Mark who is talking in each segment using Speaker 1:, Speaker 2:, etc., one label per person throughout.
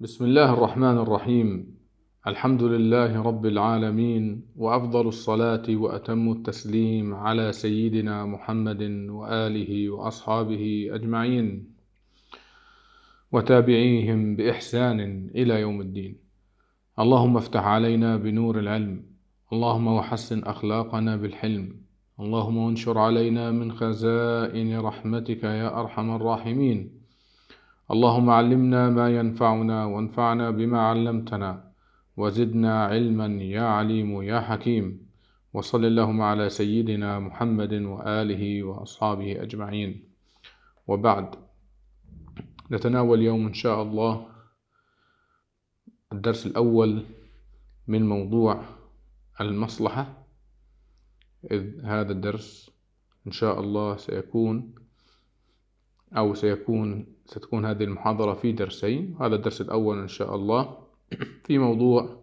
Speaker 1: بسم الله الرحمن الرحيم الحمد لله رب العالمين وافضل الصلاه واتم التسليم على سيدنا محمد واله واصحابه اجمعين وتابعيهم باحسان الى يوم الدين اللهم افتح علينا بنور العلم اللهم وحسن اخلاقنا بالحلم اللهم وانشر علينا من خزائن رحمتك يا ارحم الراحمين اللهم علمنا ما ينفعنا وانفعنا بما علمتنا وزدنا علما يا عليم يا حكيم وصل اللهم على سيدنا محمد وآله وأصحابه أجمعين وبعد نتناول اليوم إن شاء الله الدرس الأول من موضوع المصلحة إذ هذا الدرس إن شاء الله سيكون أو سيكون ستكون هذه المحاضرة في درسين هذا الدرس الأول إن شاء الله في موضوع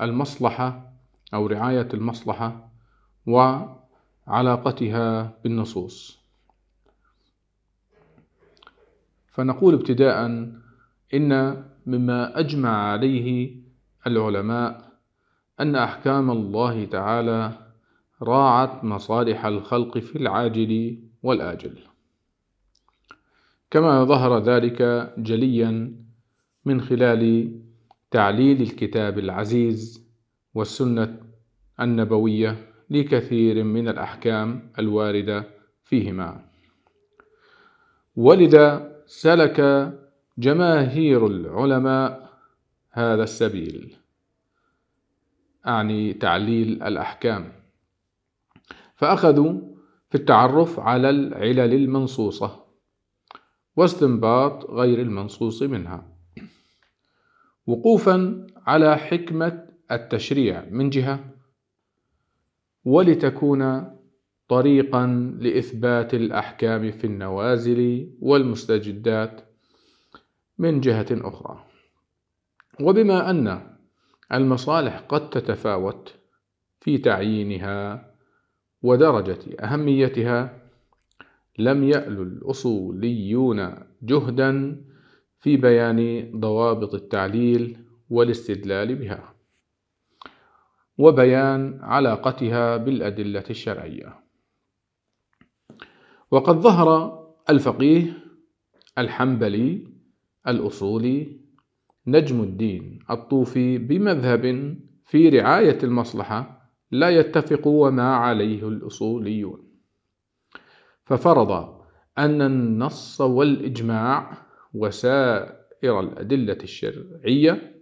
Speaker 1: المصلحة أو رعاية المصلحة وعلاقتها بالنصوص فنقول ابتداء إن مما أجمع عليه العلماء أن أحكام الله تعالى راعت مصالح الخلق في العاجل والآجل كما ظهر ذلك جليا من خلال تعليل الكتاب العزيز والسنة النبوية لكثير من الأحكام الواردة فيهما ولذا سلك جماهير العلماء هذا السبيل أعني تعليل الأحكام فأخذوا في التعرف على العلل المنصوصة واستنباط غير المنصوص منها وقوفا على حكمة التشريع من جهة ولتكون طريقا لإثبات الأحكام في النوازل والمستجدات من جهة أخرى وبما أن المصالح قد تتفاوت في تعيينها ودرجة أهميتها لم يأل الأصوليون جهدا في بيان ضوابط التعليل والاستدلال بها وبيان علاقتها بالأدلة الشرعية وقد ظهر الفقيه الحنبلي الأصولي نجم الدين الطوفي بمذهب في رعاية المصلحة لا يتفق وما عليه الأصوليون ففرض أن النص والإجماع وسائر الأدلة الشرعية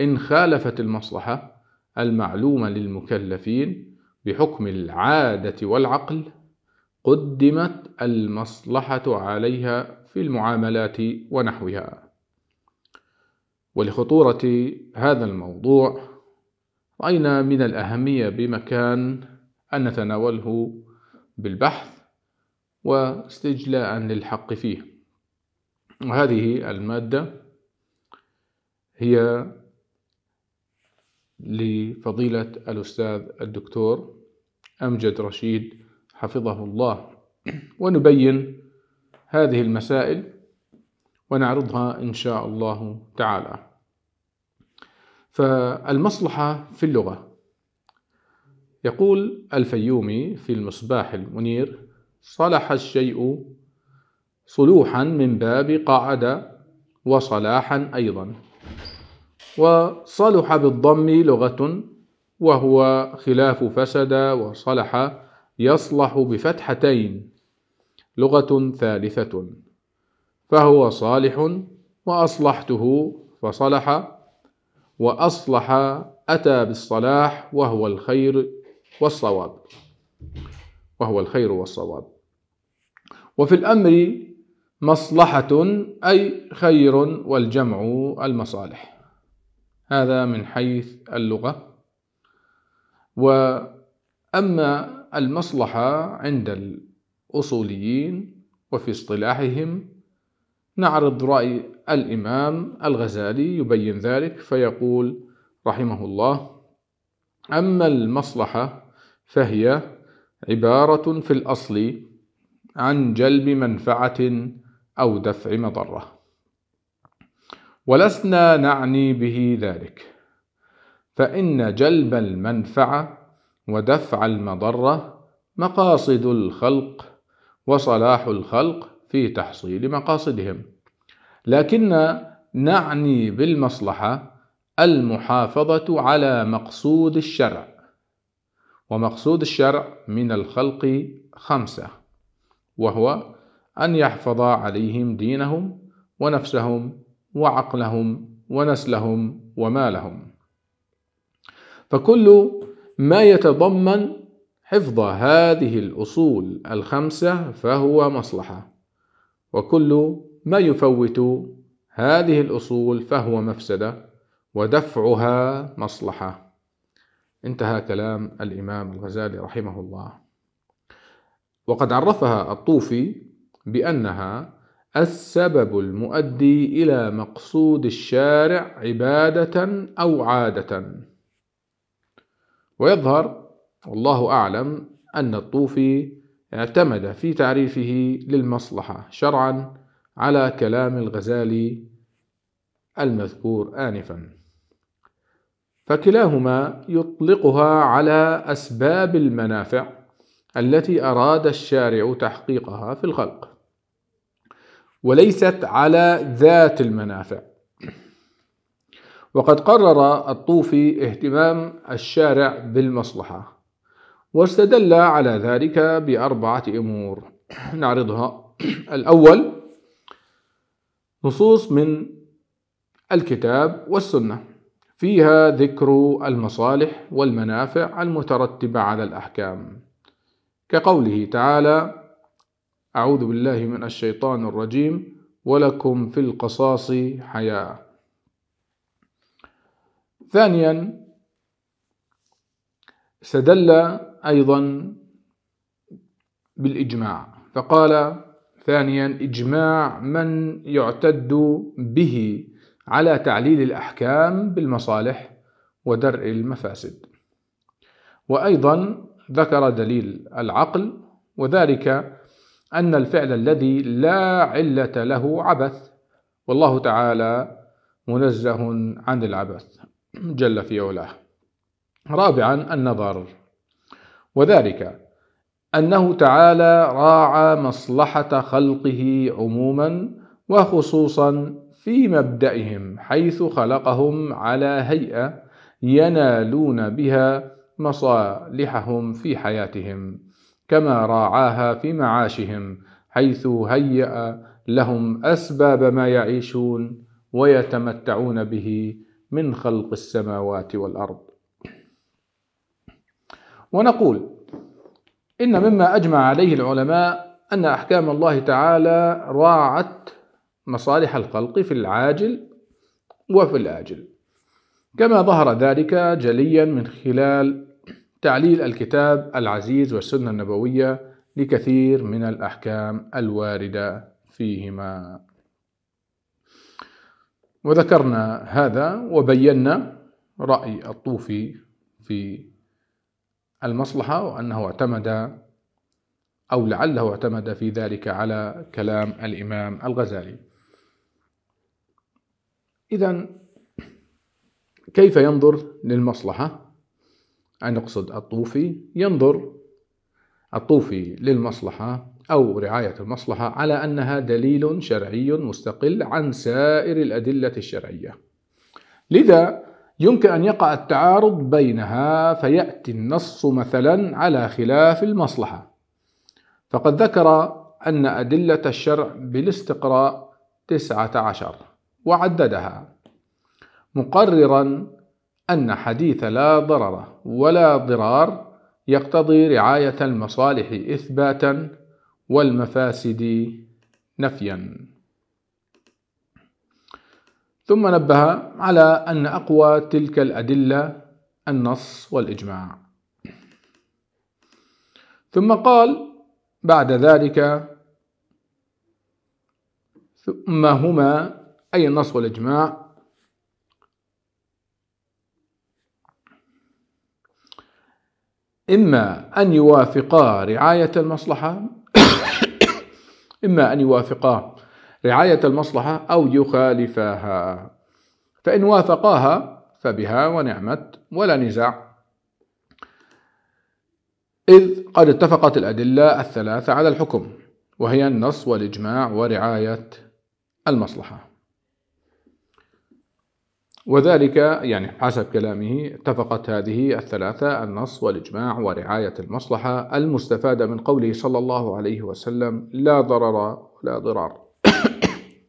Speaker 1: إن خالفت المصلحة المعلومة للمكلفين بحكم العادة والعقل قدمت المصلحة عليها في المعاملات ونحوها ولخطورة هذا الموضوع رأينا من الأهمية بمكان أن نتناوله بالبحث واستجلاء للحق فيه وهذه المادة هي لفضيلة الأستاذ الدكتور أمجد رشيد حفظه الله ونبين هذه المسائل ونعرضها إن شاء الله تعالى فالمصلحة في اللغة يقول الفيومي في المصباح المنير صلح الشيء صلوحا من باب قعد وصلاحا أيضا وصلح بالضم لغة وهو خلاف فسد وصلح يصلح بفتحتين لغة ثالثة فهو صالح وأصلحته فصلح وأصلح أتى بالصلاح وهو الخير والصواب وهو الخير والصواب وفي الأمر مصلحة أي خير والجمع المصالح هذا من حيث اللغة وأما المصلحة عند الأصوليين وفي اصطلاحهم نعرض رأي الإمام الغزالي يبين ذلك فيقول رحمه الله أما المصلحة فهي عبارة في الأصل عن جلب منفعة أو دفع مضرة ولسنا نعني به ذلك فإن جلب المنفعة ودفع المضرة مقاصد الخلق وصلاح الخلق في تحصيل مقاصدهم لكن نعني بالمصلحة المحافظة على مقصود الشرع ومقصود الشرع من الخلق خمسة وهو أن يحفظ عليهم دينهم ونفسهم وعقلهم ونسلهم ومالهم فكل ما يتضمن حفظ هذه الأصول الخمسة فهو مصلحة وكل ما يفوت هذه الأصول فهو مفسدة ودفعها مصلحة انتهى كلام الإمام الغزالي رحمه الله وقد عرفها الطوفي بأنها السبب المؤدي إلى مقصود الشارع عبادة أو عادة ويظهر والله أعلم أن الطوفي اعتمد في تعريفه للمصلحة شرعا على كلام الغزالي المذكور آنفا فكلاهما يطلقها على أسباب المنافع التي أراد الشارع تحقيقها في الخلق وليست على ذات المنافع وقد قرر الطوفي اهتمام الشارع بالمصلحة واستدل على ذلك بأربعة أمور نعرضها الأول نصوص من الكتاب والسنة فيها ذكر المصالح والمنافع المترتبة على الأحكام كقوله تعالى أعوذ بالله من الشيطان الرجيم ولكم في القصاص حياة ثانيا استدل أيضا بالإجماع فقال ثانيا إجماع من يعتد به على تعليل الأحكام بالمصالح ودرء المفاسد وأيضا ذكر دليل العقل وذلك أن الفعل الذي لا علة له عبث والله تعالى منزه عن العبث جل في علاه رابعا النظر وذلك أنه تعالى راعى مصلحة خلقه عموما وخصوصا في مبدئهم حيث خلقهم على هيئة ينالون بها مصالحهم في حياتهم كما راعاها في معاشهم حيث هيأ لهم أسباب ما يعيشون ويتمتعون به من خلق السماوات والأرض ونقول إن مما أجمع عليه العلماء أن أحكام الله تعالى راعت مصالح الخلق في العاجل وفي الآجل كما ظهر ذلك جليا من خلال تعليل الكتاب العزيز والسنة النبوية لكثير من الأحكام الواردة فيهما وذكرنا هذا وبينا رأي الطوفي في المصلحة وأنه اعتمد أو لعله اعتمد في ذلك على كلام الإمام الغزالي إذا كيف ينظر للمصلحة نقصد الطوفي ينظر الطوفي للمصلحة أو رعاية المصلحة على أنها دليل شرعي مستقل عن سائر الأدلة الشرعية لذا يمكن أن يقع التعارض بينها فيأتي النص مثلا على خلاف المصلحة فقد ذكر أن أدلة الشرع بالاستقراء تسعة عشر وعددها مقررا أن حديث لا ضرر ولا ضرار يقتضي رعاية المصالح إثباتا والمفاسد نفيا ثم نبه على أن أقوى تلك الأدلة النص والإجماع ثم قال بعد ذلك ثم هما أي النص والإجماع إما أن يوافقا رعاية المصلحة إما أن يوافقا رعاية المصلحة أو يخالفاها فإن وافقاها فبها ونعمت ولا نزاع إذ قد اتفقت الأدلة الثلاثة على الحكم وهي النص والإجماع ورعاية المصلحة وذلك يعني حسب كلامه اتفقت هذه الثلاثة النص والإجماع ورعاية المصلحة المستفادة من قوله صلى الله عليه وسلم لا ضرر ولا ضرار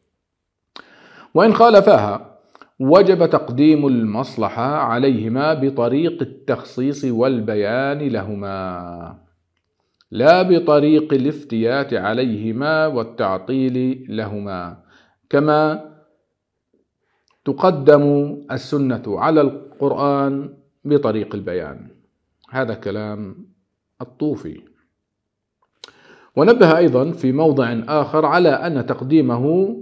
Speaker 1: وإن خالفاها وجب تقديم المصلحة عليهما بطريق التخصيص والبيان لهما لا بطريق الافتيات عليهما والتعطيل لهما كما تقدم السنة على القرآن بطريق البيان هذا كلام الطوفي ونبه أيضا في موضع آخر على أن تقديمه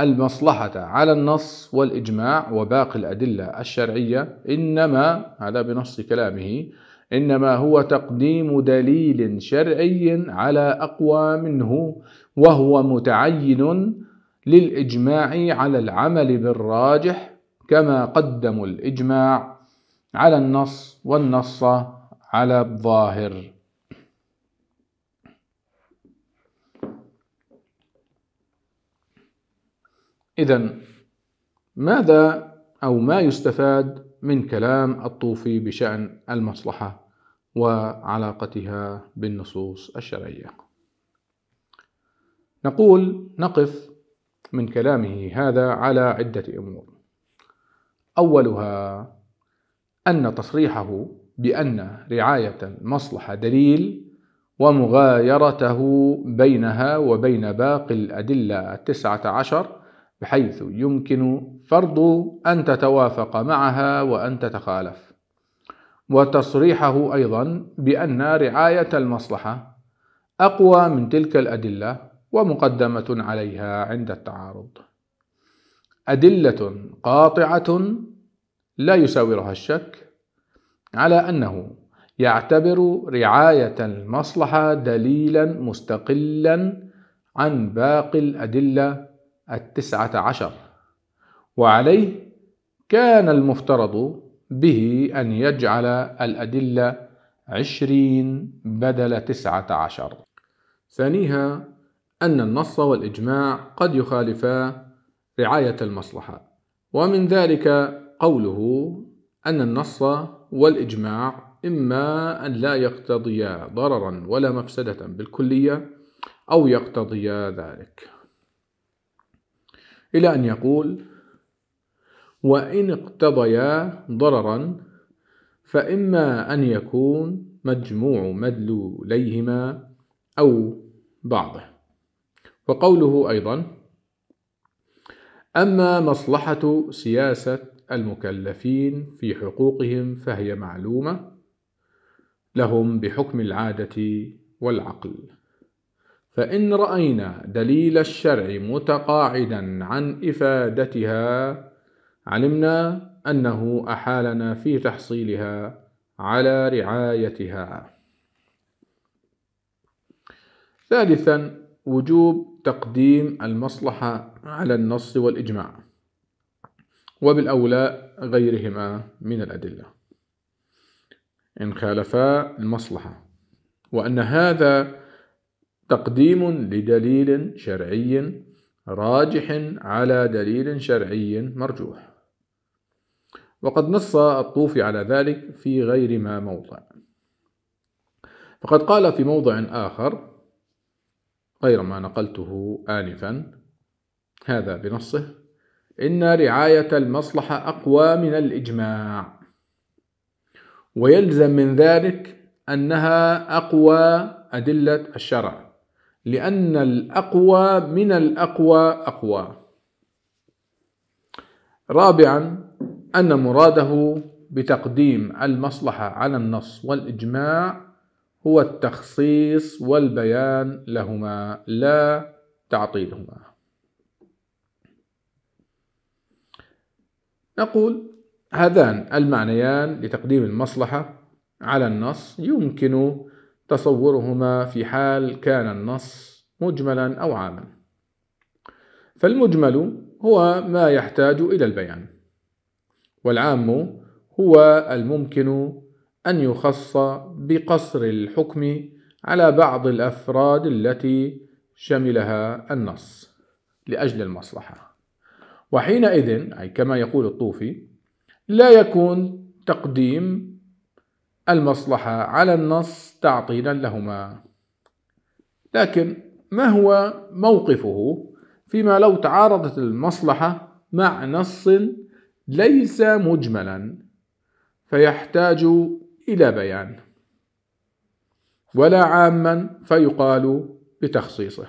Speaker 1: المصلحة على النص والإجماع وباقي الأدلة الشرعية إنما هذا بنص كلامه إنما هو تقديم دليل شرعي على أقوى منه وهو متعين للإجماع على العمل بالراجح كما قدموا الإجماع على النص والنص على الظاهر إذا ماذا أو ما يستفاد من كلام الطوفي بشأن المصلحة وعلاقتها بالنصوص الشرعية؟ نقول نقف من كلامه هذا على عدة أمور أولها أن تصريحه بأن رعاية المصلحة دليل ومغايرته بينها وبين باقي الأدلة التسعة عشر بحيث يمكن فرض أن تتوافق معها وأن تتخالف وتصريحه أيضا بأن رعاية المصلحة أقوى من تلك الأدلة ومقدمة عليها عند التعارض أدلة قاطعة لا يساورها الشك على أنه يعتبر رعاية المصلحة دليلا مستقلا عن باقي الأدلة التسعة عشر وعليه كان المفترض به أن يجعل الأدلة عشرين بدل تسعة عشر ثانيها أن النص والإجماع قد يخالفا رعاية المصلحة ومن ذلك قوله أن النص والإجماع إما أن لا يقتضيا ضررا ولا مفسدة بالكلية أو يقتضيا ذلك إلى أن يقول وإن اقتضيا ضررا فإما أن يكون مجموع مدلوليهما أو بعضه وقوله أيضا أما مصلحة سياسة المكلفين في حقوقهم فهي معلومة لهم بحكم العادة والعقل فإن رأينا دليل الشرع متقاعدا عن إفادتها علمنا أنه أحالنا في تحصيلها على رعايتها ثالثا وجوب تقديم المصلحة على النص والإجماع وبالأولى غيرهما من الأدلة إن خالفا المصلحة وأن هذا تقديم لدليل شرعي راجح على دليل شرعي مرجوح وقد نص الطوفي على ذلك في غير ما موضع فقد قال في موضع آخر غير ما نقلته آنفا هذا بنصه إن رعاية المصلحة أقوى من الإجماع ويلزم من ذلك أنها أقوى أدلة الشرع لأن الأقوى من الأقوى أقوى رابعا أن مراده بتقديم المصلحة على النص والإجماع هو التخصيص والبيان لهما لا تعطيلهما نقول هذان المعنيان لتقديم المصلحة على النص يمكن تصورهما في حال كان النص مجملا أو عاما فالمجمل هو ما يحتاج إلى البيان والعام هو الممكن أن يخص بقصر الحكم على بعض الأفراد التي شملها النص لأجل المصلحة وحينئذ أي كما يقول الطوفي لا يكون تقديم المصلحة على النص تعطيلا لهما لكن ما هو موقفه فيما لو تعارضت المصلحة مع نص ليس مجملا فيحتاج إلى بيان ولا عاما فيقال بتخصيصه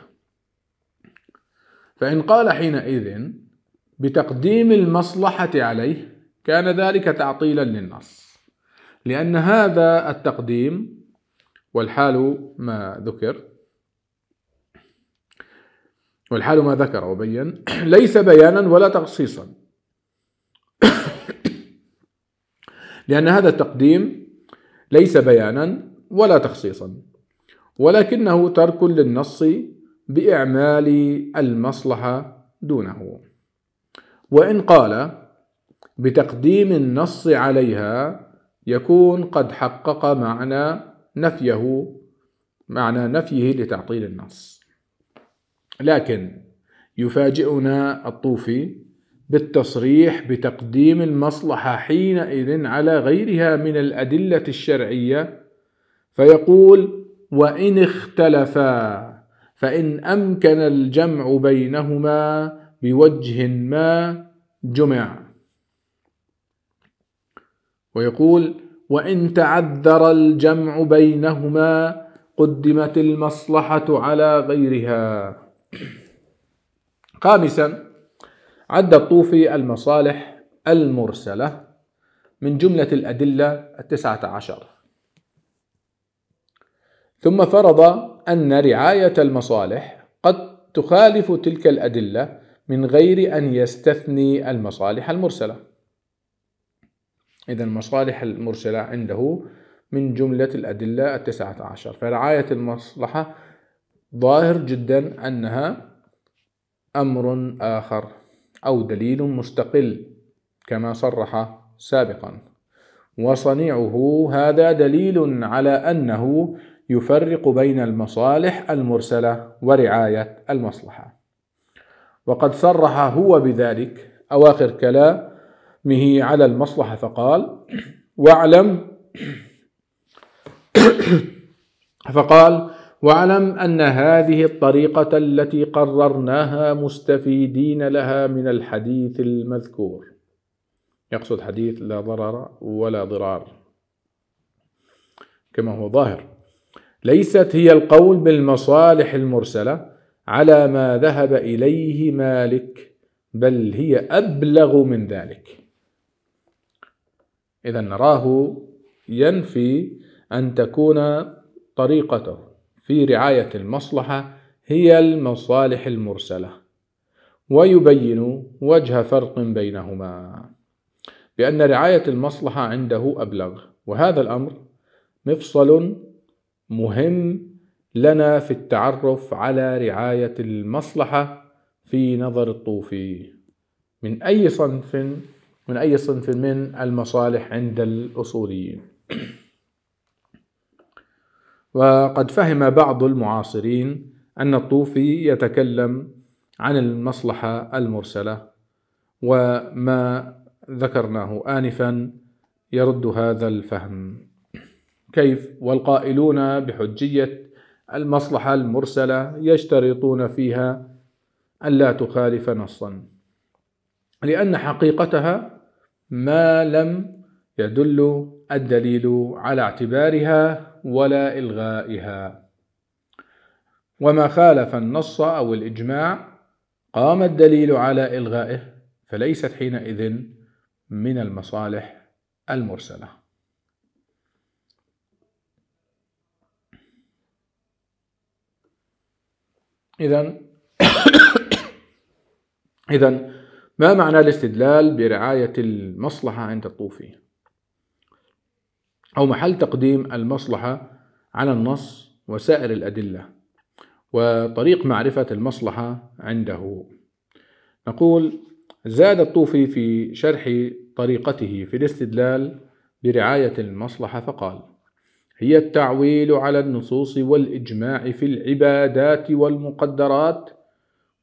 Speaker 1: فإن قال حينئذ بتقديم المصلحة عليه كان ذلك تعطيلا للنص لأن هذا التقديم والحال ما ذكر والحال ما ذكر وبين ليس بيانا ولا تخصيصا لأن هذا التقديم ليس بيانا ولا تخصيصا ولكنه ترك للنص باعمال المصلحه دونه وان قال بتقديم النص عليها يكون قد حقق معنى نفيه معنى نفيه لتعطيل النص لكن يفاجئنا الطوفي بالتصريح بتقديم المصلحة حينئذ على غيرها من الأدلة الشرعية فيقول وإن اختلفا فإن أمكن الجمع بينهما بوجه ما جمع ويقول وإن تعذر الجمع بينهما قدمت المصلحة على غيرها خامساً عد الطوفي المصالح المرسلة من جملة الأدلة التسعة عشر ثم فرض أن رعاية المصالح قد تخالف تلك الأدلة من غير أن يستثني المصالح المرسلة إذا المصالح المرسلة عنده من جملة الأدلة التسعة عشر فرعاية المصلحة ظاهر جدا أنها أمر آخر أو دليل مستقل كما صرح سابقا وصنيعه هذا دليل على أنه يفرق بين المصالح المرسلة ورعاية المصلحة وقد صرح هو بذلك أواخر كلامه على المصلحة فقال واعلم فقال واعلم ان هذه الطريقه التي قررناها مستفيدين لها من الحديث المذكور يقصد حديث لا ضرر ولا ضرار كما هو ظاهر ليست هي القول بالمصالح المرسله على ما ذهب اليه مالك بل هي ابلغ من ذلك اذا نراه ينفي ان تكون طريقته في رعاية المصلحة هي المصالح المرسلة ويبين وجه فرق بينهما بأن رعاية المصلحة عنده أبلغ وهذا الأمر مفصل مهم لنا في التعرف على رعاية المصلحة في نظر الطوفي من أي صنف من أي صنف من المصالح عند الأصوليين وقد فهم بعض المعاصرين أن الطوفي يتكلم عن المصلحة المرسلة وما ذكرناه آنفا يرد هذا الفهم كيف والقائلون بحجية المصلحة المرسلة يشترطون فيها ألا تخالف نصا لأن حقيقتها ما لم يدل الدليل على اعتبارها ولا إلغائها وما خالف النص أو الإجماع قام الدليل على إلغائه فليست حينئذ من المصالح المرسلة إذا إذا ما معنى الاستدلال برعاية المصلحة عند الطوفي أو محل تقديم المصلحة على النص وسائر الأدلة وطريق معرفة المصلحة عنده نقول زاد الطوفي في شرح طريقته في الاستدلال برعاية المصلحة فقال هي التعويل على النصوص والإجماع في العبادات والمقدرات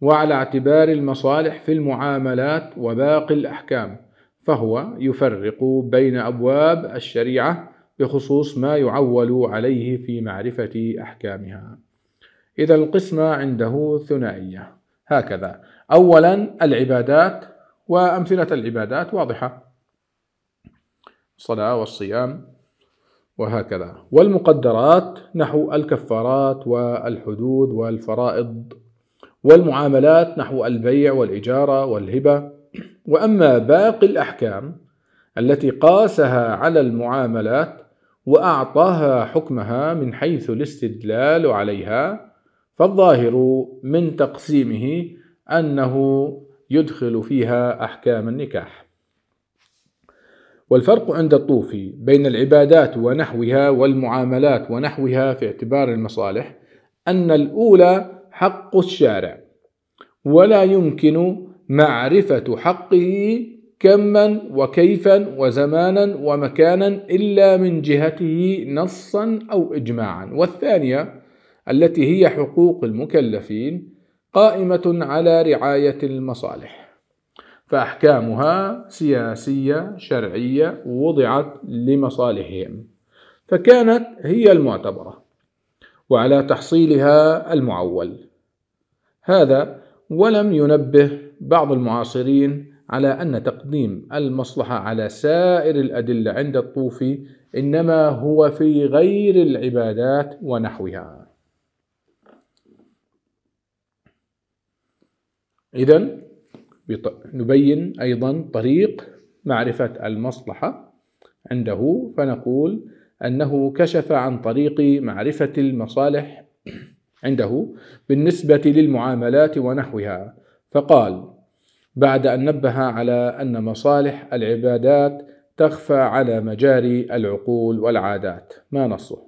Speaker 1: وعلى اعتبار المصالح في المعاملات وباقي الأحكام فهو يفرق بين أبواب الشريعة بخصوص ما يعول عليه في معرفة أحكامها إذا القسمة عنده ثنائية هكذا أولا العبادات وأمثلة العبادات واضحة الصلاة والصيام وهكذا والمقدرات نحو الكفارات والحدود والفرائض والمعاملات نحو البيع والإجارة والهبة وأما باقي الأحكام التي قاسها على المعاملات وأعطاها حكمها من حيث الاستدلال عليها فالظاهر من تقسيمه أنه يدخل فيها أحكام النكاح والفرق عند الطوفي بين العبادات ونحوها والمعاملات ونحوها في اعتبار المصالح أن الأولى حق الشارع ولا يمكن معرفة حقه كما وكيفا وزمانا ومكانا إلا من جهته نصا أو إجماعا والثانية التي هي حقوق المكلفين قائمة على رعاية المصالح فأحكامها سياسية شرعية وضعت لمصالحهم فكانت هي المعتبرة وعلى تحصيلها المعول هذا ولم ينبه بعض المعاصرين على أن تقديم المصلحة على سائر الأدلة عند الطوفي إنما هو في غير العبادات ونحوها إذا نبين أيضا طريق معرفة المصلحة عنده فنقول أنه كشف عن طريق معرفة المصالح عنده بالنسبة للمعاملات ونحوها فقال بعد أن نبه على أن مصالح العبادات تخفى على مجاري العقول والعادات ما نصه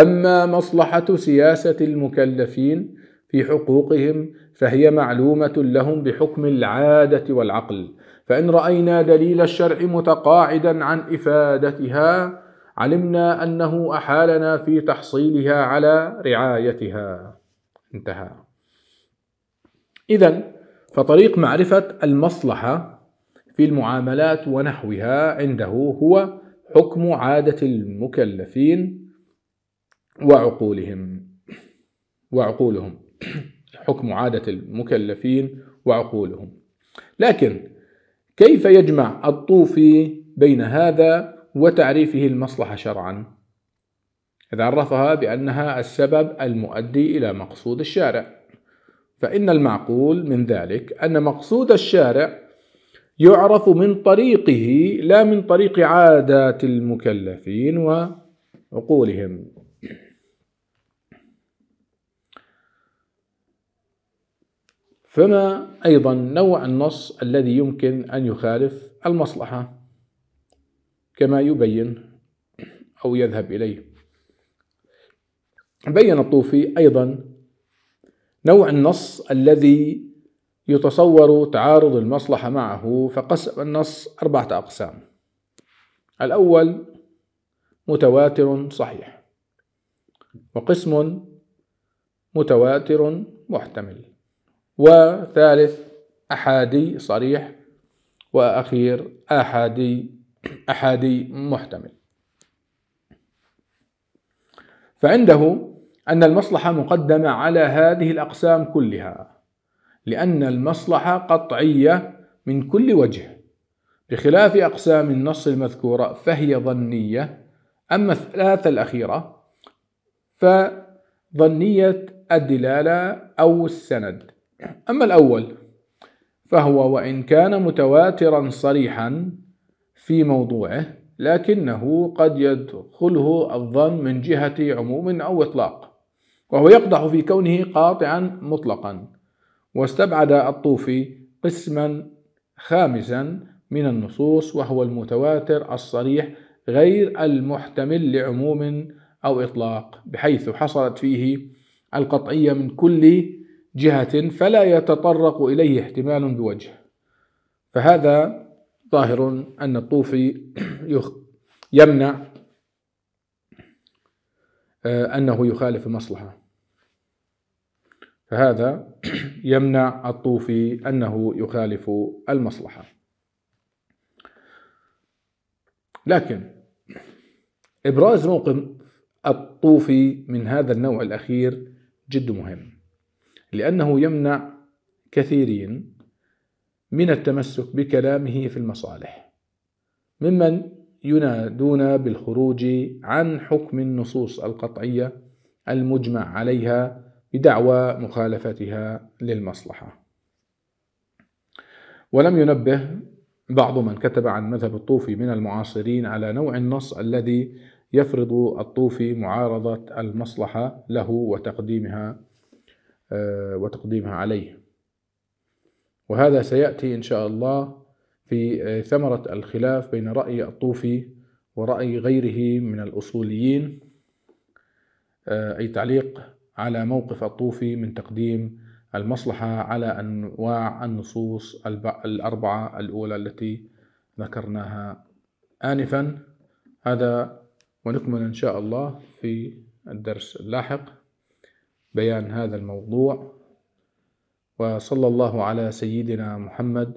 Speaker 1: أما مصلحة سياسة المكلفين في حقوقهم فهي معلومة لهم بحكم العادة والعقل فإن رأينا دليل الشرع متقاعدا عن إفادتها علمنا أنه أحالنا في تحصيلها على رعايتها انتهى إذن فطريق معرفة المصلحة في المعاملات ونحوها عنده هو حكم عادة المكلفين وعقولهم وعقولهم حكم عادة المكلفين وعقولهم لكن كيف يجمع الطوفي بين هذا وتعريفه المصلحة شرعا إذا عرفها بأنها السبب المؤدي إلى مقصود الشارع فإن المعقول من ذلك أن مقصود الشارع يعرف من طريقه لا من طريق عادات المكلفين وعقولهم فما أيضا نوع النص الذي يمكن أن يخالف المصلحة كما يبين أو يذهب إليه بين الطوفي أيضا نوع النص الذي يتصور تعارض المصلحة معه فقسم النص أربعة أقسام الأول متواتر صحيح وقسم متواتر محتمل وثالث أحادي صريح وأخير أحادي أحادي محتمل فعنده أن المصلحة مقدمة على هذه الأقسام كلها لأن المصلحة قطعية من كل وجه بخلاف أقسام النص المذكورة فهي ظنية أما الثلاثة الأخيرة فظنية الدلالة أو السند أما الأول فهو وإن كان متواترا صريحا في موضوعه لكنه قد يدخله الظن من جهة عموم أو إطلاق وهو يقدح في كونه قاطعا مطلقا واستبعد الطوفي قسما خامسا من النصوص وهو المتواتر الصريح غير المحتمل لعموم أو إطلاق بحيث حصلت فيه القطعية من كل جهة فلا يتطرق إليه احتمال بوجه فهذا ظاهر أن الطوفي يمنع آه، أنه يخالف المصلحة فهذا يمنع الطوفي أنه يخالف المصلحة لكن إبراز موقف الطوفي من هذا النوع الأخير جد مهم لأنه يمنع كثيرين من التمسك بكلامه في المصالح ممن ينادون بالخروج عن حكم النصوص القطعية المجمع عليها بدعوى مخالفتها للمصلحة ولم ينبه بعض من كتب عن مذهب الطوفي من المعاصرين على نوع النص الذي يفرض الطوفي معارضة المصلحة له وتقديمها آه، وتقديمها عليه وهذا سيأتي إن شاء الله في آه، ثمرة الخلاف بين رأي الطوفي ورأي غيره من الأصوليين آه، أي تعليق على موقف الطوفي من تقديم المصلحة على أنواع النصوص الأربعة الأولى التي ذكرناها آنفا هذا ونكمل إن شاء الله في الدرس اللاحق بيان هذا الموضوع وصلى الله على سيدنا محمد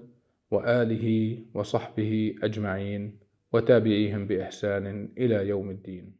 Speaker 1: وآله وصحبه أجمعين وتابعيهم بإحسان إلى يوم الدين